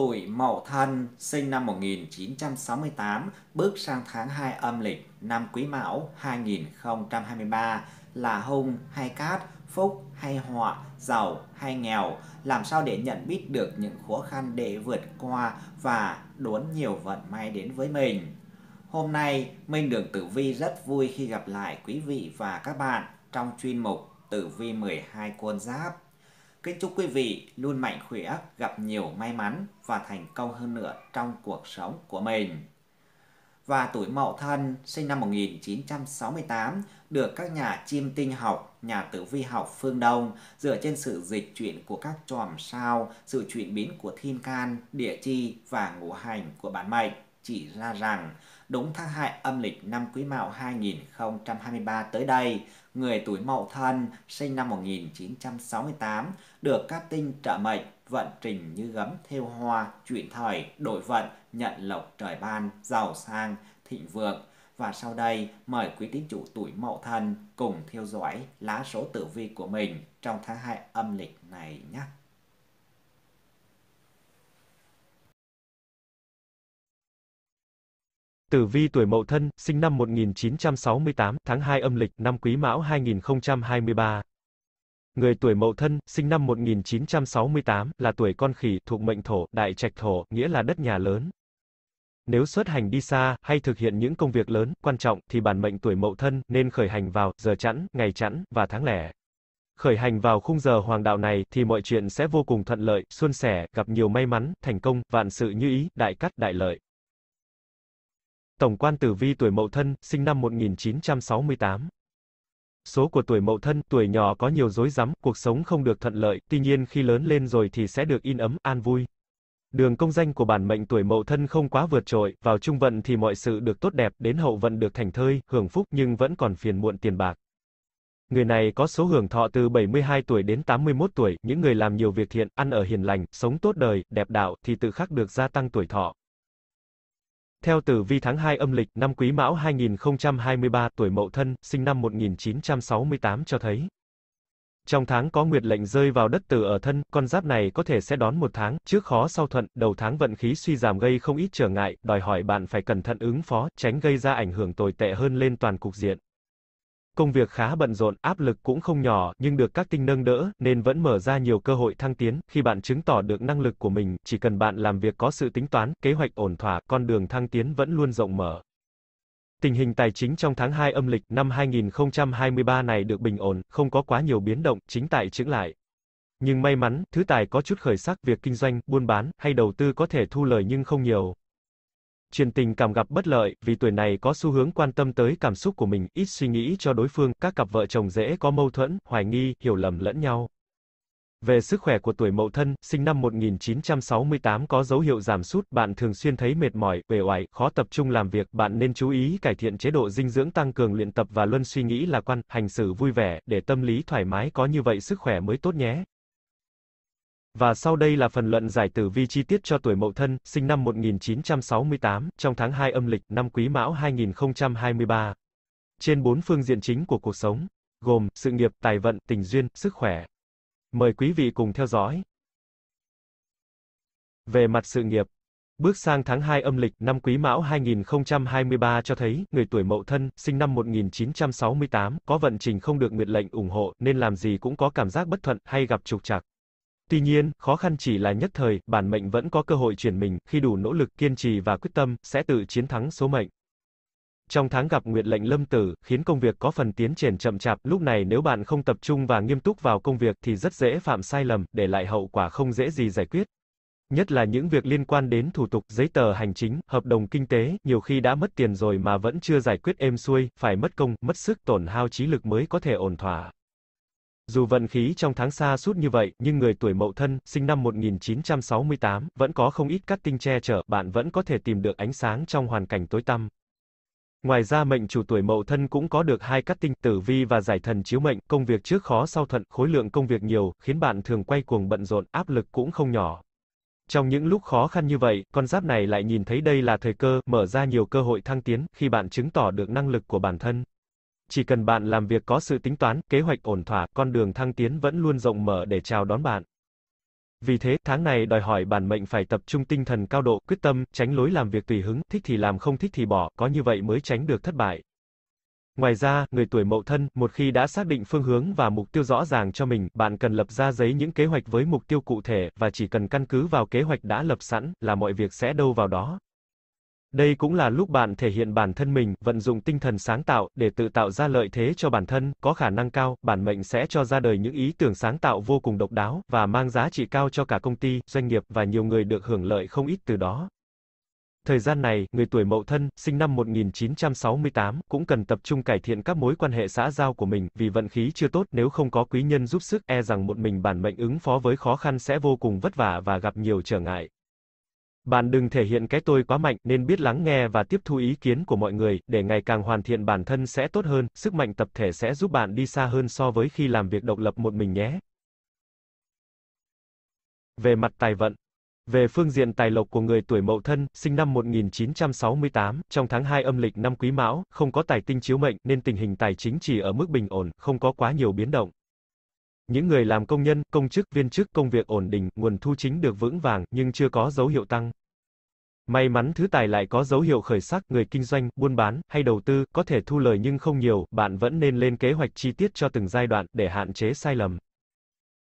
tuổi Mậu Thân, sinh năm 1968, bước sang tháng 2 âm lịch năm Quý Mão 2023 là hung hay cát, phúc hay họa, giàu hay nghèo, làm sao để nhận biết được những khó khăn để vượt qua và đốn nhiều vận may đến với mình. Hôm nay, Minh Đường Tử Vi rất vui khi gặp lại quý vị và các bạn trong chuyên mục Tử Vi 12 con giáp. Kính chúc quý vị luôn mạnh khỏe, gặp nhiều may mắn và thành công hơn nữa trong cuộc sống của mình. Và tuổi Mậu Thân, sinh năm 1968, được các nhà chiêm tinh học, nhà tử vi học phương Đông dựa trên sự dịch chuyển của các chòm sao, sự chuyển biến của thiên can, địa chi và ngũ hành của bản mệnh chỉ ra rằng đúng tháng 2 âm lịch năm Quý Mão 2023 tới đây, người tuổi Mậu Thân sinh năm 1968 được các tinh trợ mệnh vận trình như gấm theo hoa, chuyển thời, đổi vận, nhận lộc trời ban, giàu sang, thịnh vượng. Và sau đây, mời quý tín chủ tuổi Mậu Thân cùng theo dõi lá số tử vi của mình trong tháng 2 âm lịch này nhé. Tử vi tuổi Mậu Thân, sinh năm 1968, tháng 2 âm lịch, năm Quý Mão 2023. Người tuổi Mậu Thân, sinh năm 1968, là tuổi con khỉ, thuộc mệnh thổ, đại trạch thổ, nghĩa là đất nhà lớn. Nếu xuất hành đi xa, hay thực hiện những công việc lớn, quan trọng, thì bản mệnh tuổi Mậu Thân, nên khởi hành vào, giờ chẵn, ngày chẵn, và tháng lẻ. Khởi hành vào khung giờ hoàng đạo này, thì mọi chuyện sẽ vô cùng thuận lợi, xuân sẻ, gặp nhiều may mắn, thành công, vạn sự như ý, đại cắt, đại lợi. Tổng quan tử vi tuổi Mậu Thân, sinh năm 1968. Số của tuổi Mậu Thân, tuổi nhỏ có nhiều rối rắm, cuộc sống không được thuận lợi, tuy nhiên khi lớn lên rồi thì sẽ được in ấm, an vui. Đường công danh của bản mệnh tuổi Mậu Thân không quá vượt trội, vào trung vận thì mọi sự được tốt đẹp, đến hậu vận được thành thơi, hưởng phúc nhưng vẫn còn phiền muộn tiền bạc. Người này có số hưởng thọ từ 72 tuổi đến 81 tuổi, những người làm nhiều việc thiện, ăn ở hiền lành, sống tốt đời, đẹp đạo thì tự khắc được gia tăng tuổi thọ. Theo tử vi tháng 2 âm lịch, năm Quý Mão 2023, tuổi Mậu Thân, sinh năm 1968 cho thấy. Trong tháng có nguyệt lệnh rơi vào đất tử ở thân, con giáp này có thể sẽ đón một tháng, trước khó sau thuận, đầu tháng vận khí suy giảm gây không ít trở ngại, đòi hỏi bạn phải cẩn thận ứng phó, tránh gây ra ảnh hưởng tồi tệ hơn lên toàn cục diện công việc khá bận rộn, áp lực cũng không nhỏ, nhưng được các tinh nâng đỡ, nên vẫn mở ra nhiều cơ hội thăng tiến. Khi bạn chứng tỏ được năng lực của mình, chỉ cần bạn làm việc có sự tính toán, kế hoạch ổn thỏa, con đường thăng tiến vẫn luôn rộng mở. Tình hình tài chính trong tháng 2 âm lịch năm 2023 này được bình ổn, không có quá nhiều biến động, chính tại chứng lại. Nhưng may mắn, thứ tài có chút khởi sắc, việc kinh doanh, buôn bán hay đầu tư có thể thu lời nhưng không nhiều, truyền tình cảm gặp bất lợi, vì tuổi này có xu hướng quan tâm tới cảm xúc của mình, ít suy nghĩ cho đối phương, các cặp vợ chồng dễ có mâu thuẫn, hoài nghi, hiểu lầm lẫn nhau. Về sức khỏe của tuổi Mậu Thân, sinh năm 1968 có dấu hiệu giảm sút, bạn thường xuyên thấy mệt mỏi, uể oải, khó tập trung làm việc, bạn nên chú ý cải thiện chế độ dinh dưỡng tăng cường luyện tập và luôn suy nghĩ lạc quan, hành xử vui vẻ để tâm lý thoải mái có như vậy sức khỏe mới tốt nhé. Và sau đây là phần luận giải tử vi chi tiết cho tuổi Mậu Thân, sinh năm 1968, trong tháng 2 âm lịch, năm Quý Mão 2023. Trên bốn phương diện chính của cuộc sống, gồm sự nghiệp, tài vận, tình duyên, sức khỏe. Mời quý vị cùng theo dõi. Về mặt sự nghiệp, Bước sang tháng 2 âm lịch, năm Quý Mão 2023 cho thấy, người tuổi Mậu Thân, sinh năm 1968, có vận trình không được nguyệt lệnh ủng hộ, nên làm gì cũng có cảm giác bất thuận, hay gặp trục trặc. Tuy nhiên, khó khăn chỉ là nhất thời, bản mệnh vẫn có cơ hội chuyển mình, khi đủ nỗ lực, kiên trì và quyết tâm, sẽ tự chiến thắng số mệnh. Trong tháng gặp nguyệt lệnh lâm tử, khiến công việc có phần tiến triển chậm chạp, lúc này nếu bạn không tập trung và nghiêm túc vào công việc thì rất dễ phạm sai lầm, để lại hậu quả không dễ gì giải quyết. Nhất là những việc liên quan đến thủ tục, giấy tờ hành chính, hợp đồng kinh tế, nhiều khi đã mất tiền rồi mà vẫn chưa giải quyết êm xuôi, phải mất công, mất sức, tổn hao trí lực mới có thể ổn thỏa. Dù vận khí trong tháng xa sút như vậy, nhưng người tuổi mậu thân, sinh năm 1968, vẫn có không ít các tinh che chở, bạn vẫn có thể tìm được ánh sáng trong hoàn cảnh tối tăm. Ngoài ra mệnh chủ tuổi mậu thân cũng có được hai cát tinh, tử vi và giải thần chiếu mệnh, công việc trước khó sau thuận, khối lượng công việc nhiều, khiến bạn thường quay cuồng bận rộn, áp lực cũng không nhỏ. Trong những lúc khó khăn như vậy, con giáp này lại nhìn thấy đây là thời cơ, mở ra nhiều cơ hội thăng tiến, khi bạn chứng tỏ được năng lực của bản thân. Chỉ cần bạn làm việc có sự tính toán, kế hoạch ổn thỏa, con đường thăng tiến vẫn luôn rộng mở để chào đón bạn. Vì thế, tháng này đòi hỏi bản mệnh phải tập trung tinh thần cao độ, quyết tâm, tránh lối làm việc tùy hứng, thích thì làm không thích thì bỏ, có như vậy mới tránh được thất bại. Ngoài ra, người tuổi mậu thân, một khi đã xác định phương hướng và mục tiêu rõ ràng cho mình, bạn cần lập ra giấy những kế hoạch với mục tiêu cụ thể, và chỉ cần căn cứ vào kế hoạch đã lập sẵn, là mọi việc sẽ đâu vào đó. Đây cũng là lúc bạn thể hiện bản thân mình, vận dụng tinh thần sáng tạo để tự tạo ra lợi thế cho bản thân, có khả năng cao, bản mệnh sẽ cho ra đời những ý tưởng sáng tạo vô cùng độc đáo và mang giá trị cao cho cả công ty, doanh nghiệp và nhiều người được hưởng lợi không ít từ đó. Thời gian này, người tuổi Mậu Thân, sinh năm 1968, cũng cần tập trung cải thiện các mối quan hệ xã giao của mình, vì vận khí chưa tốt, nếu không có quý nhân giúp sức, e rằng một mình bản mệnh ứng phó với khó khăn sẽ vô cùng vất vả và gặp nhiều trở ngại. Bạn đừng thể hiện cái tôi quá mạnh, nên biết lắng nghe và tiếp thu ý kiến của mọi người, để ngày càng hoàn thiện bản thân sẽ tốt hơn, sức mạnh tập thể sẽ giúp bạn đi xa hơn so với khi làm việc độc lập một mình nhé. Về mặt tài vận về phương diện tài lộc của người tuổi Mậu Thân, sinh năm 1968, trong tháng 2 âm lịch năm Quý Mão, không có tài tinh chiếu mệnh nên tình hình tài chính chỉ ở mức bình ổn, không có quá nhiều biến động. Những người làm công nhân, công chức, viên chức, công việc ổn định, nguồn thu chính được vững vàng, nhưng chưa có dấu hiệu tăng. May mắn thứ tài lại có dấu hiệu khởi sắc, người kinh doanh, buôn bán, hay đầu tư, có thể thu lời nhưng không nhiều, bạn vẫn nên lên kế hoạch chi tiết cho từng giai đoạn, để hạn chế sai lầm.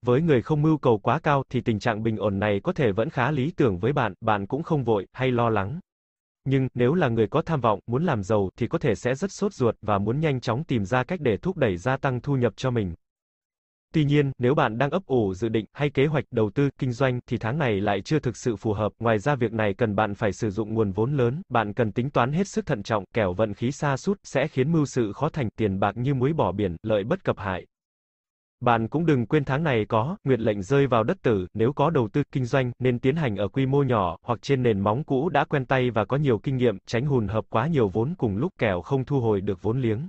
Với người không mưu cầu quá cao, thì tình trạng bình ổn này có thể vẫn khá lý tưởng với bạn, bạn cũng không vội, hay lo lắng. Nhưng, nếu là người có tham vọng, muốn làm giàu, thì có thể sẽ rất sốt ruột, và muốn nhanh chóng tìm ra cách để thúc đẩy gia tăng thu nhập cho mình. Tuy nhiên, nếu bạn đang ấp ủ dự định hay kế hoạch đầu tư, kinh doanh thì tháng này lại chưa thực sự phù hợp. Ngoài ra việc này cần bạn phải sử dụng nguồn vốn lớn, bạn cần tính toán hết sức thận trọng, kẻo vận khí xa sút sẽ khiến mưu sự khó thành, tiền bạc như muối bỏ biển, lợi bất cập hại. Bạn cũng đừng quên tháng này có, nguyệt lệnh rơi vào đất tử, nếu có đầu tư, kinh doanh, nên tiến hành ở quy mô nhỏ, hoặc trên nền móng cũ đã quen tay và có nhiều kinh nghiệm, tránh hùn hợp quá nhiều vốn cùng lúc kẻo không thu hồi được vốn liếng.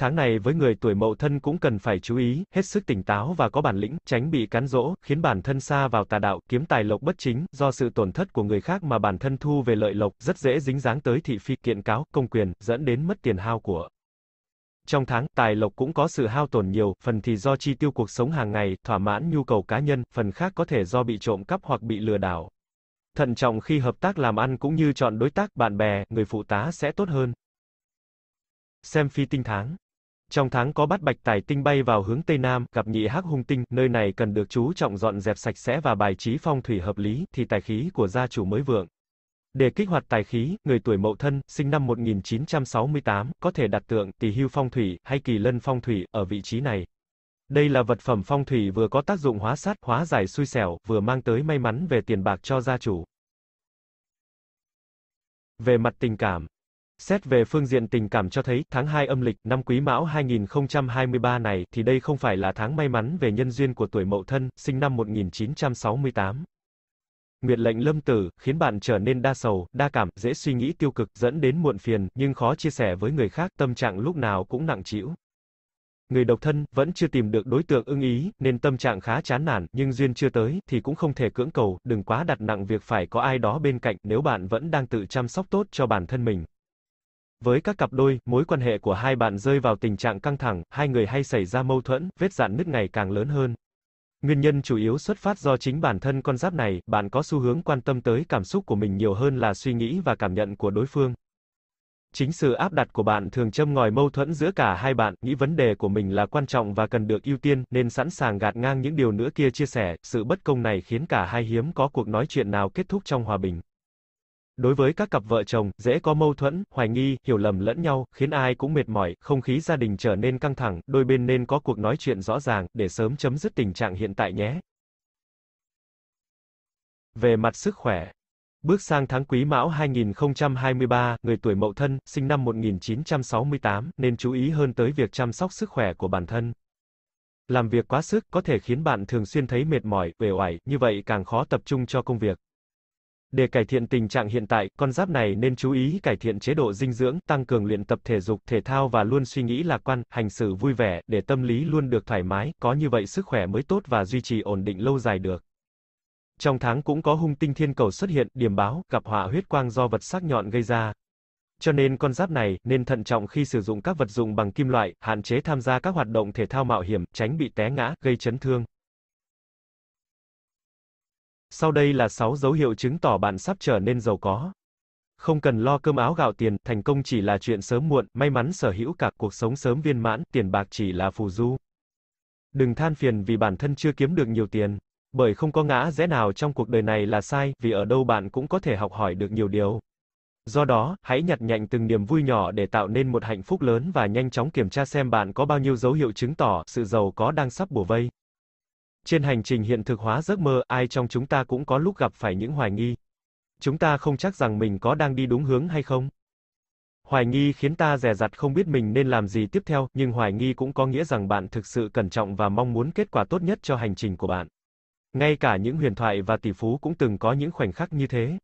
Tháng này với người tuổi mậu thân cũng cần phải chú ý, hết sức tỉnh táo và có bản lĩnh, tránh bị cắn rỗ khiến bản thân xa vào tà đạo, kiếm tài lộc bất chính, do sự tổn thất của người khác mà bản thân thu về lợi lộc, rất dễ dính dáng tới thị phi, kiện cáo, công quyền, dẫn đến mất tiền hao của. Trong tháng, tài lộc cũng có sự hao tổn nhiều, phần thì do chi tiêu cuộc sống hàng ngày, thỏa mãn nhu cầu cá nhân, phần khác có thể do bị trộm cắp hoặc bị lừa đảo. Thận trọng khi hợp tác làm ăn cũng như chọn đối tác, bạn bè, người phụ tá sẽ tốt hơn. Xem phi tinh tháng trong tháng có bắt bạch tài tinh bay vào hướng Tây Nam, gặp nhị hắc hung tinh, nơi này cần được chú trọng dọn dẹp sạch sẽ và bài trí phong thủy hợp lý, thì tài khí của gia chủ mới vượng. Để kích hoạt tài khí, người tuổi mậu thân, sinh năm 1968, có thể đặt tượng, tỷ hưu phong thủy, hay kỳ lân phong thủy, ở vị trí này. Đây là vật phẩm phong thủy vừa có tác dụng hóa sát, hóa giải xui xẻo, vừa mang tới may mắn về tiền bạc cho gia chủ. Về mặt tình cảm, Xét về phương diện tình cảm cho thấy, tháng 2 âm lịch, năm Quý Mão 2023 này, thì đây không phải là tháng may mắn về nhân duyên của tuổi Mậu Thân, sinh năm 1968. Nguyệt lệnh lâm tử, khiến bạn trở nên đa sầu, đa cảm, dễ suy nghĩ tiêu cực, dẫn đến muộn phiền, nhưng khó chia sẻ với người khác, tâm trạng lúc nào cũng nặng trĩu. Người độc thân, vẫn chưa tìm được đối tượng ưng ý, nên tâm trạng khá chán nản, nhưng duyên chưa tới, thì cũng không thể cưỡng cầu, đừng quá đặt nặng việc phải có ai đó bên cạnh, nếu bạn vẫn đang tự chăm sóc tốt cho bản thân mình. Với các cặp đôi, mối quan hệ của hai bạn rơi vào tình trạng căng thẳng, hai người hay xảy ra mâu thuẫn, vết dạn nứt ngày càng lớn hơn. Nguyên nhân chủ yếu xuất phát do chính bản thân con giáp này, bạn có xu hướng quan tâm tới cảm xúc của mình nhiều hơn là suy nghĩ và cảm nhận của đối phương. Chính sự áp đặt của bạn thường châm ngòi mâu thuẫn giữa cả hai bạn, nghĩ vấn đề của mình là quan trọng và cần được ưu tiên, nên sẵn sàng gạt ngang những điều nữa kia chia sẻ, sự bất công này khiến cả hai hiếm có cuộc nói chuyện nào kết thúc trong hòa bình. Đối với các cặp vợ chồng, dễ có mâu thuẫn, hoài nghi, hiểu lầm lẫn nhau, khiến ai cũng mệt mỏi, không khí gia đình trở nên căng thẳng, đôi bên nên có cuộc nói chuyện rõ ràng, để sớm chấm dứt tình trạng hiện tại nhé. Về mặt sức khỏe, Bước sang tháng Quý Mão 2023, người tuổi Mậu Thân, sinh năm 1968, nên chú ý hơn tới việc chăm sóc sức khỏe của bản thân. Làm việc quá sức có thể khiến bạn thường xuyên thấy mệt mỏi, uể oải, như vậy càng khó tập trung cho công việc. Để cải thiện tình trạng hiện tại, con giáp này nên chú ý cải thiện chế độ dinh dưỡng, tăng cường luyện tập thể dục, thể thao và luôn suy nghĩ lạc quan, hành xử vui vẻ, để tâm lý luôn được thoải mái, có như vậy sức khỏe mới tốt và duy trì ổn định lâu dài được. Trong tháng cũng có hung tinh thiên cầu xuất hiện, điểm báo, gặp họa huyết quang do vật sắc nhọn gây ra. Cho nên con giáp này nên thận trọng khi sử dụng các vật dụng bằng kim loại, hạn chế tham gia các hoạt động thể thao mạo hiểm, tránh bị té ngã, gây chấn thương. Sau đây là 6 dấu hiệu chứng tỏ bạn sắp trở nên giàu có. Không cần lo cơm áo gạo tiền, thành công chỉ là chuyện sớm muộn, may mắn sở hữu cả cuộc sống sớm viên mãn, tiền bạc chỉ là phù du. Đừng than phiền vì bản thân chưa kiếm được nhiều tiền, bởi không có ngã rẽ nào trong cuộc đời này là sai, vì ở đâu bạn cũng có thể học hỏi được nhiều điều. Do đó, hãy nhặt nhạnh từng niềm vui nhỏ để tạo nên một hạnh phúc lớn và nhanh chóng kiểm tra xem bạn có bao nhiêu dấu hiệu chứng tỏ sự giàu có đang sắp bùa vây trên hành trình hiện thực hóa giấc mơ, ai trong chúng ta cũng có lúc gặp phải những hoài nghi. Chúng ta không chắc rằng mình có đang đi đúng hướng hay không. Hoài nghi khiến ta dè dặt không biết mình nên làm gì tiếp theo, nhưng hoài nghi cũng có nghĩa rằng bạn thực sự cẩn trọng và mong muốn kết quả tốt nhất cho hành trình của bạn. Ngay cả những huyền thoại và tỷ phú cũng từng có những khoảnh khắc như thế.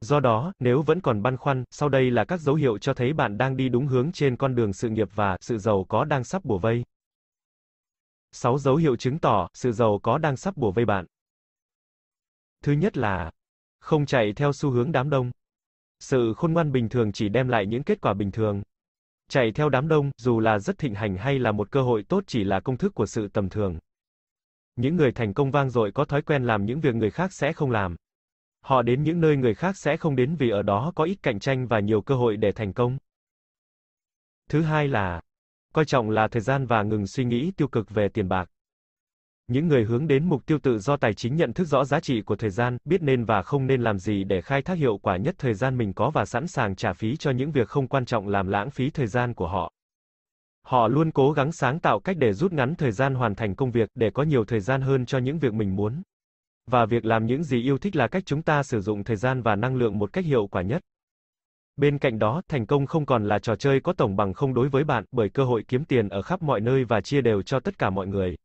Do đó, nếu vẫn còn băn khoăn, sau đây là các dấu hiệu cho thấy bạn đang đi đúng hướng trên con đường sự nghiệp và sự giàu có đang sắp bùa vây. 6 dấu hiệu chứng tỏ sự giàu có đang sắp bùa vây bạn. Thứ nhất là không chạy theo xu hướng đám đông. Sự khôn ngoan bình thường chỉ đem lại những kết quả bình thường. Chạy theo đám đông, dù là rất thịnh hành hay là một cơ hội tốt chỉ là công thức của sự tầm thường. Những người thành công vang dội có thói quen làm những việc người khác sẽ không làm. Họ đến những nơi người khác sẽ không đến vì ở đó có ít cạnh tranh và nhiều cơ hội để thành công. Thứ hai là coi trọng là thời gian và ngừng suy nghĩ tiêu cực về tiền bạc. Những người hướng đến mục tiêu tự do tài chính nhận thức rõ giá trị của thời gian, biết nên và không nên làm gì để khai thác hiệu quả nhất thời gian mình có và sẵn sàng trả phí cho những việc không quan trọng làm lãng phí thời gian của họ. Họ luôn cố gắng sáng tạo cách để rút ngắn thời gian hoàn thành công việc để có nhiều thời gian hơn cho những việc mình muốn. Và việc làm những gì yêu thích là cách chúng ta sử dụng thời gian và năng lượng một cách hiệu quả nhất. Bên cạnh đó, thành công không còn là trò chơi có tổng bằng không đối với bạn, bởi cơ hội kiếm tiền ở khắp mọi nơi và chia đều cho tất cả mọi người.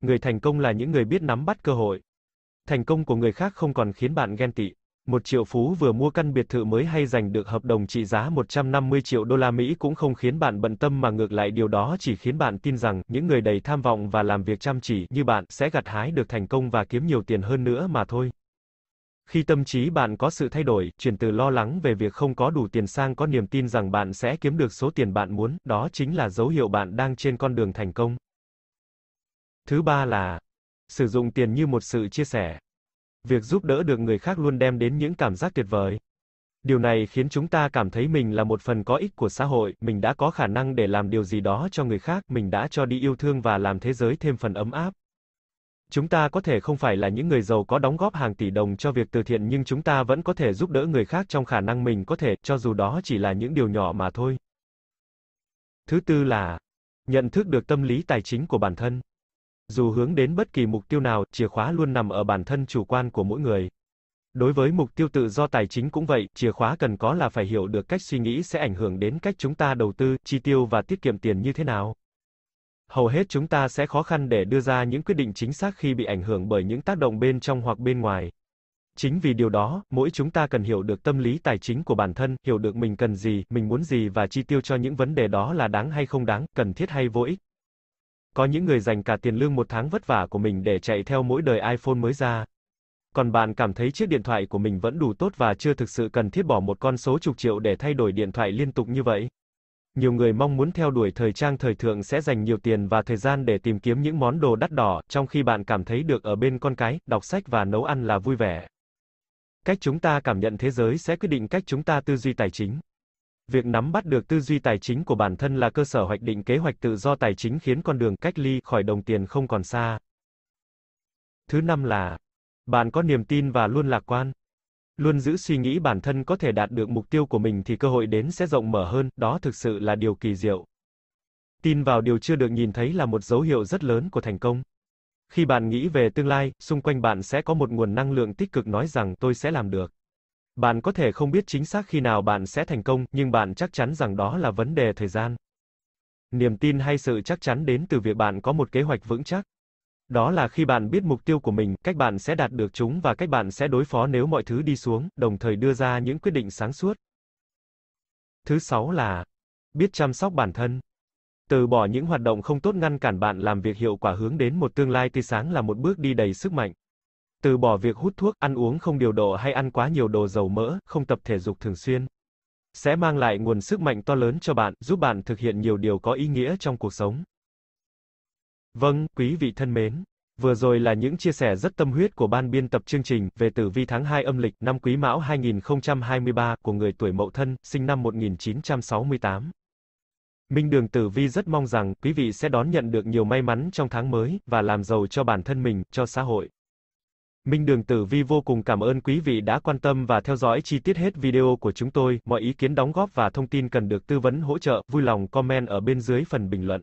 Người thành công là những người biết nắm bắt cơ hội. Thành công của người khác không còn khiến bạn ghen tị. Một triệu phú vừa mua căn biệt thự mới hay giành được hợp đồng trị giá 150 triệu đô la Mỹ cũng không khiến bạn bận tâm mà ngược lại điều đó chỉ khiến bạn tin rằng những người đầy tham vọng và làm việc chăm chỉ như bạn sẽ gặt hái được thành công và kiếm nhiều tiền hơn nữa mà thôi. Khi tâm trí bạn có sự thay đổi, chuyển từ lo lắng về việc không có đủ tiền sang có niềm tin rằng bạn sẽ kiếm được số tiền bạn muốn, đó chính là dấu hiệu bạn đang trên con đường thành công. Thứ ba là sử dụng tiền như một sự chia sẻ. Việc giúp đỡ được người khác luôn đem đến những cảm giác tuyệt vời. Điều này khiến chúng ta cảm thấy mình là một phần có ích của xã hội, mình đã có khả năng để làm điều gì đó cho người khác, mình đã cho đi yêu thương và làm thế giới thêm phần ấm áp. Chúng ta có thể không phải là những người giàu có đóng góp hàng tỷ đồng cho việc từ thiện nhưng chúng ta vẫn có thể giúp đỡ người khác trong khả năng mình có thể, cho dù đó chỉ là những điều nhỏ mà thôi. Thứ tư là nhận thức được tâm lý tài chính của bản thân. Dù hướng đến bất kỳ mục tiêu nào, chìa khóa luôn nằm ở bản thân chủ quan của mỗi người. Đối với mục tiêu tự do tài chính cũng vậy, chìa khóa cần có là phải hiểu được cách suy nghĩ sẽ ảnh hưởng đến cách chúng ta đầu tư, chi tiêu và tiết kiệm tiền như thế nào hầu hết chúng ta sẽ khó khăn để đưa ra những quyết định chính xác khi bị ảnh hưởng bởi những tác động bên trong hoặc bên ngoài. Chính vì điều đó, mỗi chúng ta cần hiểu được tâm lý tài chính của bản thân, hiểu được mình cần gì, mình muốn gì và chi tiêu cho những vấn đề đó là đáng hay không đáng, cần thiết hay vô ích. Có những người dành cả tiền lương một tháng vất vả của mình để chạy theo mỗi đời iPhone mới ra. Còn bạn cảm thấy chiếc điện thoại của mình vẫn đủ tốt và chưa thực sự cần thiết bỏ một con số chục triệu để thay đổi điện thoại liên tục như vậy nhiều người mong muốn theo đuổi thời trang thời thượng sẽ dành nhiều tiền và thời gian để tìm kiếm những món đồ đắt đỏ, trong khi bạn cảm thấy được ở bên con cái, đọc sách và nấu ăn là vui vẻ. Cách chúng ta cảm nhận thế giới sẽ quyết định cách chúng ta tư duy tài chính. Việc nắm bắt được tư duy tài chính của bản thân là cơ sở hoạch định kế hoạch tự do tài chính khiến con đường cách ly khỏi đồng tiền không còn xa. Thứ năm là bạn có niềm tin và luôn lạc quan. Luôn giữ suy nghĩ bản thân có thể đạt được mục tiêu của mình thì cơ hội đến sẽ rộng mở hơn, đó thực sự là điều kỳ diệu. Tin vào điều chưa được nhìn thấy là một dấu hiệu rất lớn của thành công. Khi bạn nghĩ về tương lai, xung quanh bạn sẽ có một nguồn năng lượng tích cực nói rằng tôi sẽ làm được. Bạn có thể không biết chính xác khi nào bạn sẽ thành công, nhưng bạn chắc chắn rằng đó là vấn đề thời gian. Niềm tin hay sự chắc chắn đến từ việc bạn có một kế hoạch vững chắc. Đó là khi bạn biết mục tiêu của mình, cách bạn sẽ đạt được chúng và cách bạn sẽ đối phó nếu mọi thứ đi xuống, đồng thời đưa ra những quyết định sáng suốt. Thứ sáu là biết chăm sóc bản thân. Từ bỏ những hoạt động không tốt ngăn cản bạn làm việc hiệu quả hướng đến một tương lai tươi sáng là một bước đi đầy sức mạnh. Từ bỏ việc hút thuốc, ăn uống không điều độ hay ăn quá nhiều đồ dầu mỡ, không tập thể dục thường xuyên. Sẽ mang lại nguồn sức mạnh to lớn cho bạn, giúp bạn thực hiện nhiều điều có ý nghĩa trong cuộc sống. Vâng, quý vị thân mến. Vừa rồi là những chia sẻ rất tâm huyết của ban biên tập chương trình về tử vi tháng 2 âm lịch năm Quý Mão 2023 của người tuổi Mậu Thân, sinh năm 1968. Minh Đường Tử Vi rất mong rằng quý vị sẽ đón nhận được nhiều may mắn trong tháng mới và làm giàu cho bản thân mình, cho xã hội. Minh Đường Tử Vi vô cùng cảm ơn quý vị đã quan tâm và theo dõi chi tiết hết video của chúng tôi, mọi ý kiến đóng góp và thông tin cần được tư vấn hỗ trợ, vui lòng comment ở bên dưới phần bình luận.